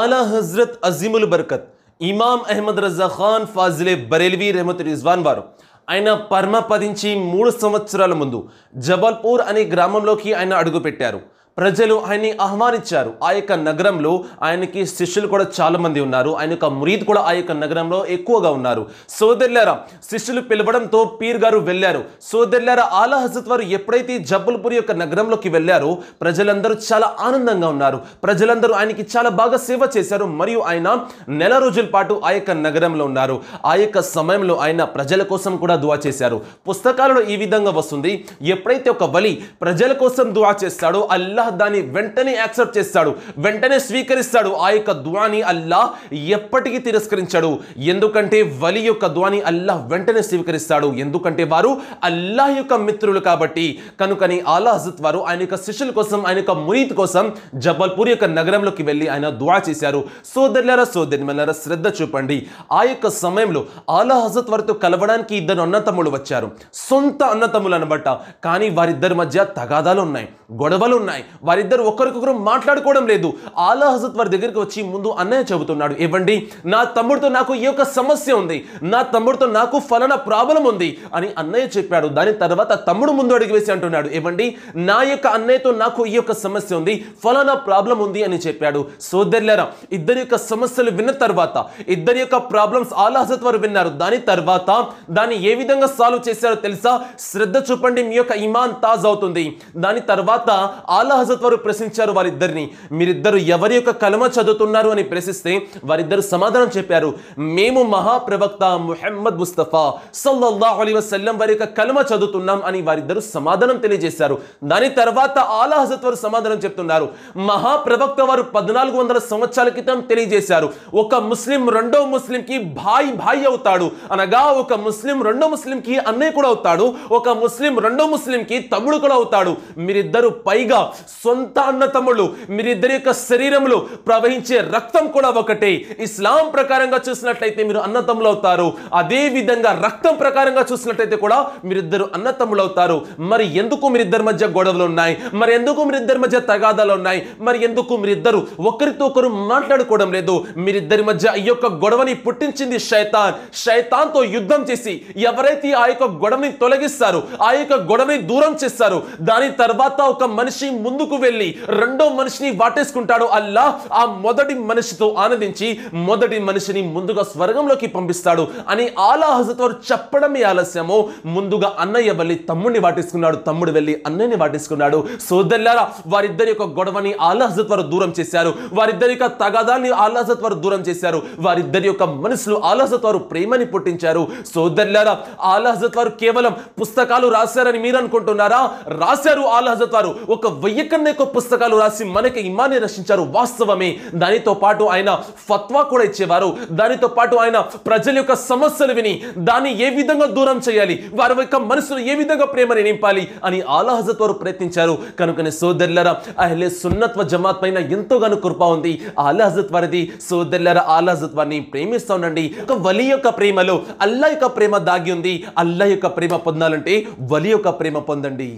आला हजरत अजीमुल बरकत ఇమాం అహ్మద్ రజా ఖాన్ ఫాజిలే బరేల్వి రెహమత్ రిజ్వాన్ వారు ఆయన పరమ పదించి మూడు సంవత్సరాల ముందు జబల్పూర్ అనే గ్రామంలోకి ఆయన అడుగుపెట్టారు ప్రజలు ఆయన్ని ఆహ్వానించారు ఆ యొక్క నగరంలో ఆయనకి శిష్యులు కూడా చాలామంది ఉన్నారు ఆయన యొక్క మురీద్ కూడా ఆ యొక్క నగరంలో ఎక్కువగా ఉన్నారు సోదర్లారా శిష్యులు పిలవడంతో పీర్ గారు వెళ్ళారు సోదెల్లారా ఆలా హజత్ వారు ఎప్పుడైతే జబ్బుల్పూర్ యొక్క నగరంలోకి వెళ్ళారో ప్రజలందరూ చాలా ఆనందంగా ఉన్నారు ప్రజలందరూ ఆయనకి చాలా బాగా సేవ చేశారు మరియు ఆయన నెల రోజుల పాటు ఆ యొక్క నగరంలో ఉన్నారు ఆ యొక్క సమయంలో ఆయన ప్రజల కోసం కూడా దువా చేశారు పుస్తకాలలో ఈ విధంగా వస్తుంది ఎప్పుడైతే ఒక వలి ప్రజల కోసం దువా చేస్తాడో అల్లా అల్లాహ్ దాన్ని వెంటనే యాక్సెప్ట్ చేస్తాడు వెంటనే స్వీకరిస్తాడు ఆ యొక్క ధ్వాని అల్లాహ్ ఎప్పటికీ తిరస్కరించాడు ఎందుకంటే వలి యొక్క ధ్వాని అల్లాహ్ వెంటనే స్వీకరిస్తాడు ఎందుకంటే వారు అల్లాహ్ యొక్క మిత్రులు కాబట్టి కనుకని ఆలా హజత్ వారు ఆయన యొక్క శిష్యుల కోసం ఆయన యొక్క మురీద్ కోసం జబల్పూర్ యొక్క నగరంలోకి వెళ్ళి ఆయన దువా చేశారు సోదరులారా సోదరిమలారా శ్రద్ధ చూపండి ఆ యొక్క సమయంలో ఆలా హజత్ వారితో కలవడానికి ఇద్దరు అన్నతమ్ములు వచ్చారు సొంత అన్నతమ్ములు అనబట్ట కానీ వారిద్దరి మధ్య తగాదాలు ఉన్నాయి గొడవలు ఉన్నాయి వారిద్దరు ఒకరికొకరు మాట్లాడుకోవడం లేదు ఆలా హజత్ వారి దగ్గరికి వచ్చి ముందు అన్నయ్య చెబుతున్నాడు ఇవ్వండి నా తమ్ముడితో నాకు ఈ యొక్క సమస్య ఉంది నా తమ్ముడితో నాకు ఫలానా ప్రాబ్లం ఉంది అని అన్నయ్య చెప్పాడు దాని తర్వాత తమ్ముడు ముందు అడిగి వేసి అంటున్నాడు ఇవ్వండి నా యొక్క అన్నయ్యతో నాకు ఈ యొక్క సమస్య ఉంది ఫలానా ప్రాబ్లం ఉంది అని చెప్పాడు సోదరులరా ఇద్దరి యొక్క సమస్యలు విన్న తర్వాత ఇద్దరి యొక్క ప్రాబ్లమ్స్ ఆలా హజత్ వారు విన్నారు దాని తర్వాత దాన్ని ఏ విధంగా సాల్వ్ చేశారో తెలుసా శ్రద్ధ చూపండి మీ యొక్క ఇమాన్ తాజ్ అవుతుంది దాని తర్వాత ఆలా హజత్ వారు ప్రశ్నించారు వారిద్దరిని మీరిద్దరు ఎవరి యొక్క కలమ చదువుతున్నారు అని ప్రశ్నిస్తే వారిద్దరు సమాధానం చెప్పారు మేము మహాప్రవక్త ముహమ్మద్ ముస్తఫా సల్లల్లాహు అలీ వసల్లం వారి యొక్క కలమ చదువుతున్నాం అని వారిద్దరు సమాధానం తెలియజేశారు దాని తర్వాత ఆలా హజత్ వారు సమాధానం చెప్తున్నారు మహాప్రవక్త వారు పద్నాలుగు వందల సంవత్సరాల క్రితం తెలియజేశారు ఒక ముస్లిం రెండో ముస్లింకి భాయ్ భాయ్ అవుతాడు అనగా ఒక ముస్లిం రెండో ముస్లింకి అన్నయ్య కూడా అవుతాడు ఒక ముస్లిం రెండో ముస్లింకి తమ్ముడు కూడా అవుతాడు మీరిద్దరు పైగా సొంత అన్నతమ్ముళ్ళు మీరిద్దరి యొక్క శరీరంలో ప్రవహించే రక్తం కూడా ఒకటే ఇస్లాం ప్రకారంగా చూసినట్లయితే మీరు అన్నతమ్ములు అవుతారు అదే విధంగా రక్తం ప్రకారంగా చూసినట్లయితే కూడా మీరిద్దరు అన్నతమ్ములు అవుతారు మరి ఎందుకు మీరిద్దరి మధ్య గొడవలు ఉన్నాయి మరి ఎందుకు మీరిద్దరి మధ్య తగాదాలు ఉన్నాయి మరి ఎందుకు మీరిద్దరు ఒకరితో ఒకరు మాట్లాడుకోవడం లేదు మీరిద్దరి మధ్య ఈ యొక్క గొడవని పుట్టించింది శైతాన్ శైతాన్తో యుద్ధం చేసి ఎవరైతే ఆ యొక్క గొడవని తొలగిస్తారు ఆ యొక్క గొడవని దూరం చేస్తారు దాని తర్వాత ఒక మనిషి ముందు ముందుకు వెళ్ళి రెండో మనిషిని వాటేసుకుంటాడు అల్లా ఆ మొదటి మనిషితో ఆనందించి మొదటి మనిషిని ముందుగా స్వర్గంలోకి పంపిస్తాడు అని ఆలా హజతో చెప్పడమే ఆలస్యము ముందుగా అన్నయ్య వెళ్ళి తమ్ముడిని వాటేసుకున్నాడు తమ్ముడు వెళ్ళి అన్నయ్యని వాటేసుకున్నాడు సోదల్లారా వారిద్దరి యొక్క గొడవని ఆలా హజత్ వారు దూరం చేశారు వారిద్దరి యొక్క తగాదాన్ని ఆలా హజత్ వారు దూరం చేశారు వారిద్దరి యొక్క మనసులు ఆలా హజత్ వారు ప్రేమని పుట్టించారు సోదరులారా ఆలా హజత్ వారు కేవలం పుస్తకాలు రాశారని మీరు అనుకుంటున్నారా రాశారు ఆలా హజత్ వారు ఒక వెయ్యి మనకంటే ఎక్కువ పుస్తకాలు రాసి మనకి ఇమాన్ని రక్షించారు వాస్తవమే దానితో పాటు ఆయన ఫత్వా కూడా ఇచ్చేవారు దానితో పాటు ఆయన ప్రజల యొక్క సమస్యలు విని దాన్ని ఏ విధంగా దూరం చేయాలి వారి యొక్క మనసులో ఏ విధంగా ప్రేమని నింపాలి అని ఆలాహజత్ వారు ప్రయత్నించారు కనుకనే సోదరులరా అహ్లే సున్నత్వ జమాత్ పైన గాను కృప ఉంది ఆలాహజత్ వారిది సోదరులరా ఆలాహజత్ వారిని ప్రేమిస్తా ఉండండి ఒక వలి యొక్క ప్రేమలో అల్లా యొక్క ప్రేమ దాగి ఉంది అల్లా యొక్క ప్రేమ పొందాలంటే వలి యొక్క ప్రేమ పొందండి